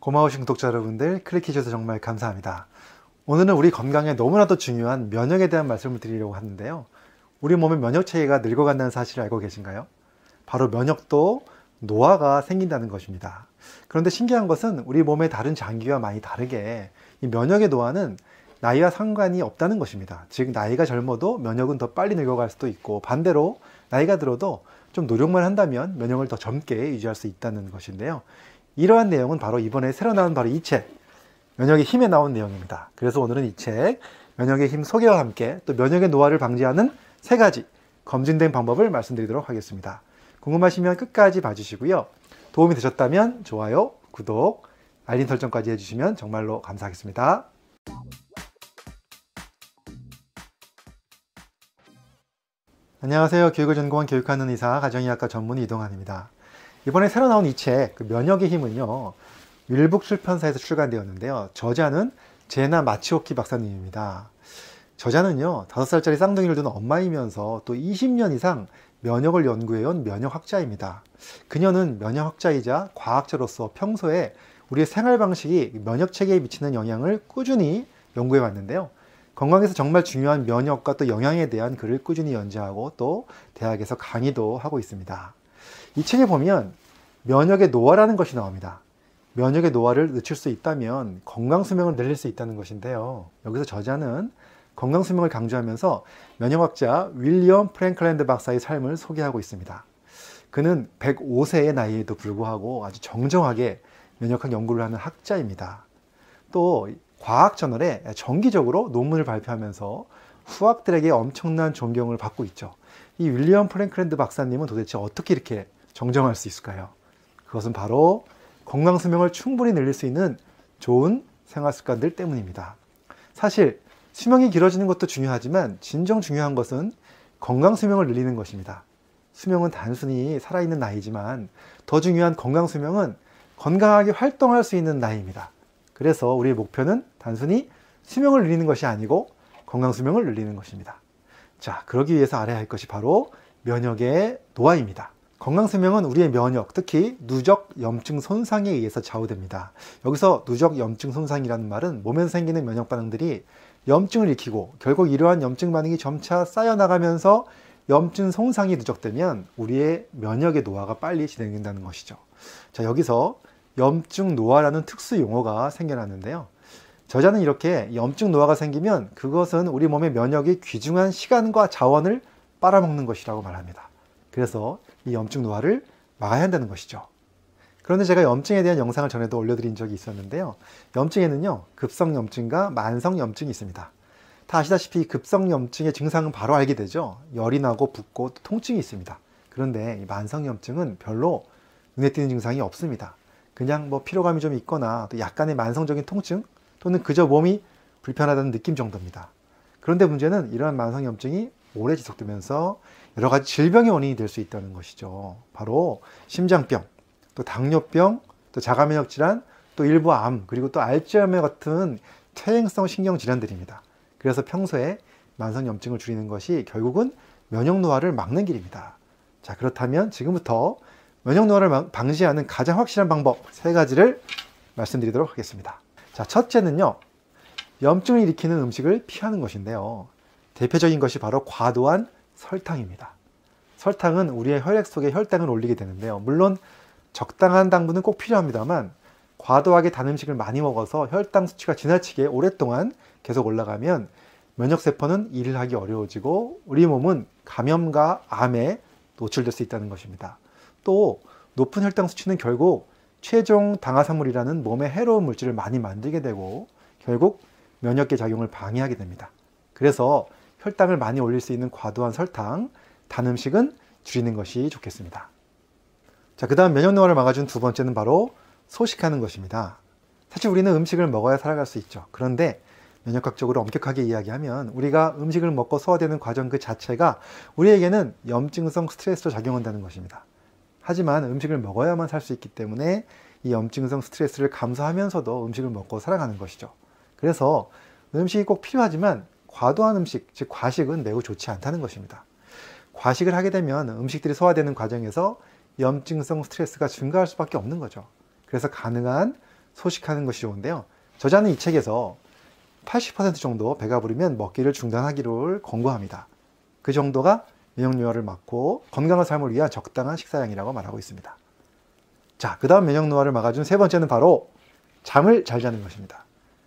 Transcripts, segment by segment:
고마우신 구독자 여러분들 클릭해주셔서 정말 감사합니다. 오늘은 우리 건강에 너무나도 중요한 면역에 대한 말씀을 드리려고 하는데요. 우리 몸의 면역 체계가 늙어간다는 사실을 알고 계신가요? 바로 면역도 노화가 생긴다는 것입니다. 그런데 신기한 것은 우리 몸의 다른 장기와 많이 다르게 이 면역의 노화는 나이와 상관이 없다는 것입니다. 즉 나이가 젊어도 면역은 더 빨리 늙어갈 수도 있고 반대로 나이가 들어도 좀 노력만 한다면 면역을 더 젊게 유지할 수 있다는 것인데요. 이러한 내용은 바로 이번에 새로 나온 바로 이 책, 면역의 힘에 나온 내용입니다. 그래서 오늘은 이 책, 면역의 힘 소개와 함께 또 면역의 노화를 방지하는 세 가지 검증된 방법을 말씀드리도록 하겠습니다. 궁금하시면 끝까지 봐주시고요. 도움이 되셨다면 좋아요, 구독, 알림 설정까지 해주시면 정말로 감사하겠습니다. 안녕하세요. 교육을 전공한 교육하는 의사 가정의학과 전문 이동환입니다. 이번에 새로 나온 이 책, 그 면역의 힘은요, 밀북출판사에서 출간되었는데요. 저자는 제나 마치오키 박사님입니다. 저자는요, 다섯 살짜리 쌍둥이를 둔 엄마이면서 또 20년 이상 면역을 연구해온 면역학자입니다. 그녀는 면역학자이자 과학자로서 평소에 우리의 생활 방식이 면역 체계에 미치는 영향을 꾸준히 연구해 왔는데요. 건강에서 정말 중요한 면역과 또 영양에 대한 글을 꾸준히 연재하고 또 대학에서 강의도 하고 있습니다. 이 책에 보면 면역의 노화라는 것이 나옵니다. 면역의 노화를 늦출 수 있다면 건강 수명을 늘릴 수 있다는 것인데요. 여기서 저자는 건강 수명을 강조하면서 면역학자 윌리엄 프랭클랜드 박사의 삶을 소개하고 있습니다. 그는 105세의 나이에도 불구하고 아주 정정하게 면역학 연구를 하는 학자입니다. 또 과학 저널에 정기적으로 논문을 발표하면서 후학들에게 엄청난 존경을 받고 있죠. 이 윌리엄 프랭클랜드 박사님은 도대체 어떻게 이렇게 정정할 수 있을까요? 그것은 바로 건강 수명을 충분히 늘릴 수 있는 좋은 생활 습관들 때문입니다. 사실 수명이 길어지는 것도 중요하지만 진정 중요한 것은 건강 수명을 늘리는 것입니다. 수명은 단순히 살아있는 나이지만 더 중요한 건강 수명은 건강하게 활동할 수 있는 나이입니다. 그래서 우리의 목표는 단순히 수명을 늘리는 것이 아니고 건강 수명을 늘리는 것입니다. 자, 그러기 위해서 알아야 할 것이 바로 면역의 노화입니다. 건강수명은 우리의 면역, 특히 누적 염증 손상에 의해서 좌우됩니다. 여기서 누적 염증 손상이라는 말은 몸에서 생기는 면역 반응들이 염증을 일으키고 결국 이러한 염증 반응이 점차 쌓여나가면서 염증 손상이 누적되면 우리의 면역의 노화가 빨리 진행된다는 것이죠. 자, 여기서 염증 노화라는 특수 용어가 생겨났는데요. 저자는 이렇게 염증 노화가 생기면 그것은 우리 몸의 면역이 귀중한 시간과 자원을 빨아먹는 것이라고 말합니다. 그래서 이 염증 노화를 막아야 한다는 것이죠. 그런데 제가 염증에 대한 영상을 전에도 올려드린 적이 있었는데요. 염증에는요, 급성 염증과 만성 염증이 있습니다. 다 아시다시피 급성 염증의 증상은 바로 알게 되죠. 열이 나고 붓고 통증이 있습니다. 그런데 이 만성 염증은 별로 눈에 띄는 증상이 없습니다. 그냥 뭐 피로감이 좀 있거나 또 약간의 만성적인 통증 또는 그저 몸이 불편하다는 느낌 정도입니다. 그런데 문제는 이러한 만성 염증이 오래 지속되면서 여러 가지 질병의 원인이 될 수 있다는 것이죠. 바로 심장병, 또 당뇨병, 또 자가면역 질환, 또 일부 암, 그리고 또 알츠하이머 같은 퇴행성 신경 질환들입니다. 그래서 평소에 만성 염증을 줄이는 것이 결국은 면역 노화를 막는 길입니다. 자, 그렇다면 지금부터 면역 노화를 방지하는 가장 확실한 방법 세 가지를 말씀드리도록 하겠습니다. 자, 첫째는요. 염증을 일으키는 음식을 피하는 것인데요. 대표적인 것이 바로 과도한 설탕입니다. 설탕은 우리의 혈액 속에 혈당을 올리게 되는데요. 물론 적당한 당분은 꼭 필요합니다만 과도하게 단 음식을 많이 먹어서 혈당 수치가 지나치게 오랫동안 계속 올라가면 면역세포는 일을 하기 어려워지고 우리 몸은 감염과 암에 노출될 수 있다는 것입니다. 또 높은 혈당 수치는 결국 최종 당화산물이라는 몸에 해로운 물질을 많이 만들게 되고 결국 면역계 작용을 방해하게 됩니다. 그래서 혈당을 많이 올릴 수 있는 과도한 설탕, 단 음식은 줄이는 것이 좋겠습니다. 자, 그 다음 면역노화를 막아준 두 번째는 바로 소식하는 것입니다. 사실 우리는 음식을 먹어야 살아갈 수 있죠. 그런데 면역학적으로 엄격하게 이야기하면 우리가 음식을 먹고 소화되는 과정 그 자체가 우리에게는 염증성 스트레스로 작용한다는 것입니다. 하지만 음식을 먹어야만 살 수 있기 때문에 이 염증성 스트레스를 감소하면서도 음식을 먹고 살아가는 것이죠. 그래서 음식이 꼭 필요하지만 과도한 음식, 즉 과식은 매우 좋지 않다는 것입니다. 과식을 하게 되면 음식들이 소화되는 과정에서 염증성 스트레스가 증가할 수밖에 없는 거죠. 그래서 가능한 소식하는 것이 좋은데요. 저자는 이 책에서 80% 정도 배가 부르면 먹기를 중단하기를 권고합니다. 그 정도가 면역노화를 막고 건강한 삶을 위한 적당한 식사량이라고 말하고 있습니다. 자, 그 다음 면역노화를 막아준 세 번째는 바로 잠을 잘 자는 것입니다.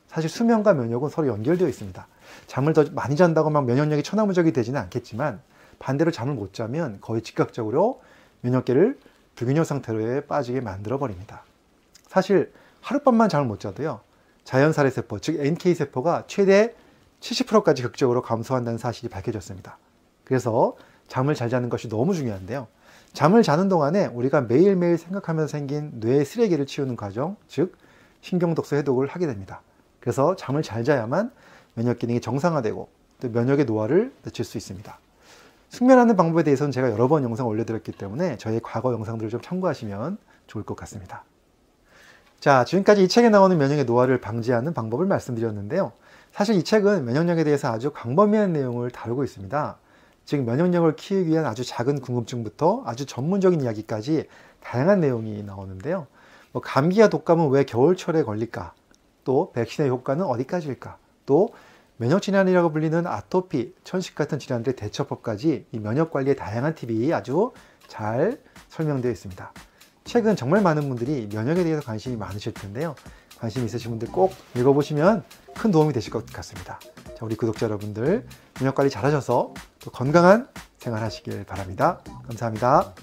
사실 수면과 면역은 서로 연결되어 있습니다. 잠을 더 많이 잔다고 막 면역력이 천하무적이 되지는 않겠지만 반대로 잠을 못 자면 거의 즉각적으로 면역계를 불균형 상태로 빠지게 만들어 버립니다. 사실 하룻밤만 잠을 못 자도요. 자연살해 세포, 즉 NK 세포가 최대 70%까지 극적으로 감소한다는 사실이 밝혀졌습니다. 그래서 잠을 잘 자는 것이 너무 중요한데요. 잠을 자는 동안에 우리가 매일매일 생각하면서 생긴 뇌의 쓰레기를 치우는 과정, 즉 신경독소 해독을 하게 됩니다. 그래서 잠을 잘 자야만 면역 기능이 정상화되고 또 면역의 노화를 늦출 수 있습니다. 숙면하는 방법에 대해서는 제가 여러 번 영상 올려드렸기 때문에 저의 과거 영상들을 좀 참고하시면 좋을 것 같습니다. 자, 지금까지 이 책에 나오는 면역의 노화를 방지하는 방법을 말씀드렸는데요. 사실 이 책은 면역력에 대해서 아주 광범위한 내용을 다루고 있습니다. 즉, 면역력을 키우기 위한 아주 작은 궁금증부터 아주 전문적인 이야기까지 다양한 내용이 나오는데요. 뭐 감기와 독감은 왜 겨울철에 걸릴까? 또 백신의 효과는 어디까지일까? 또 면역 질환이라고 불리는 아토피, 천식 같은 질환들의 대처법까지 이 면역 관리의 다양한 팁이 아주 잘 설명되어 있습니다. 최근 정말 많은 분들이 면역에 대해서 관심이 많으실 텐데요. 관심 있으신 분들 꼭 읽어보시면 큰 도움이 되실 것 같습니다. 자, 우리 구독자 여러분들 면역 관리 잘하셔서 또 건강한 생활하시길 바랍니다. 감사합니다.